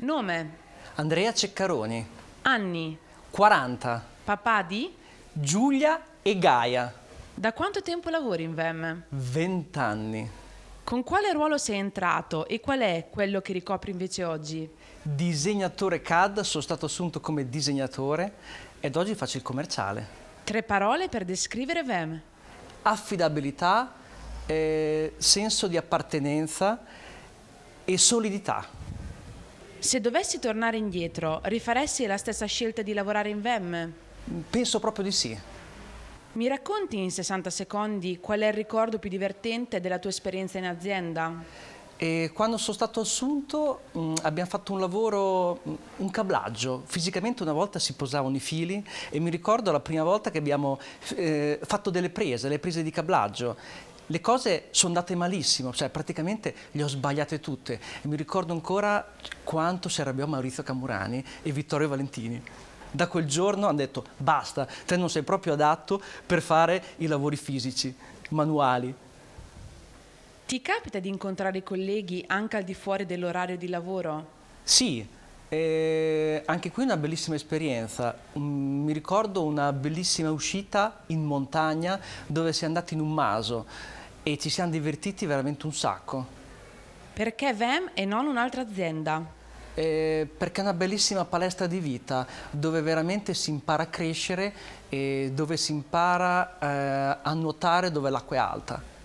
Nome? Andrea Ceccaroni. Anni? 40. Papà di? Giulia e Gaia. Da quanto tempo lavori in VEM? 20 anni. Con quale ruolo sei entrato e qual è quello che ricopri invece oggi? Disegnatore CAD, sono stato assunto come disegnatore ed oggi faccio il commerciale. Tre parole per descrivere VEM. Affidabilità, eh, senso di appartenenza e solidità. Se dovessi tornare indietro, rifaresti la stessa scelta di lavorare in VEM? Penso proprio di sì. Mi racconti in 60 secondi qual è il ricordo più divertente della tua esperienza in azienda? E quando sono stato assunto mh, mm, abbiamo fatto un lavoro, mh, mm, un cablaggio. Fisicamente una volta si posavano i fili e mi ricordo la prima volta che abbiamo eh, fatto delle prese, le prese di cablaggio le cose sono andate malissimo, cioè praticamente le ho sbagliate tutte. E mi ricordo ancora quanto si arrabbiò Maurizio Camurani e Vittorio Valentini. Da quel giorno hanno detto basta, te non sei proprio adatto per fare i lavori fisici, manuali. Ti capita di incontrare i colleghi anche al di fuori dell'orario di lavoro? Sì, e anche qui una bellissima esperienza, mi ricordo una bellissima uscita in montagna dove si è andati in un maso e ci siamo divertiti veramente un sacco. Perché VEM e non un'altra azienda? Eh, perché è una bellissima palestra di vita dove veramente si impara a crescere e dove si impara eh, a nuotare dove l'acqua è alta.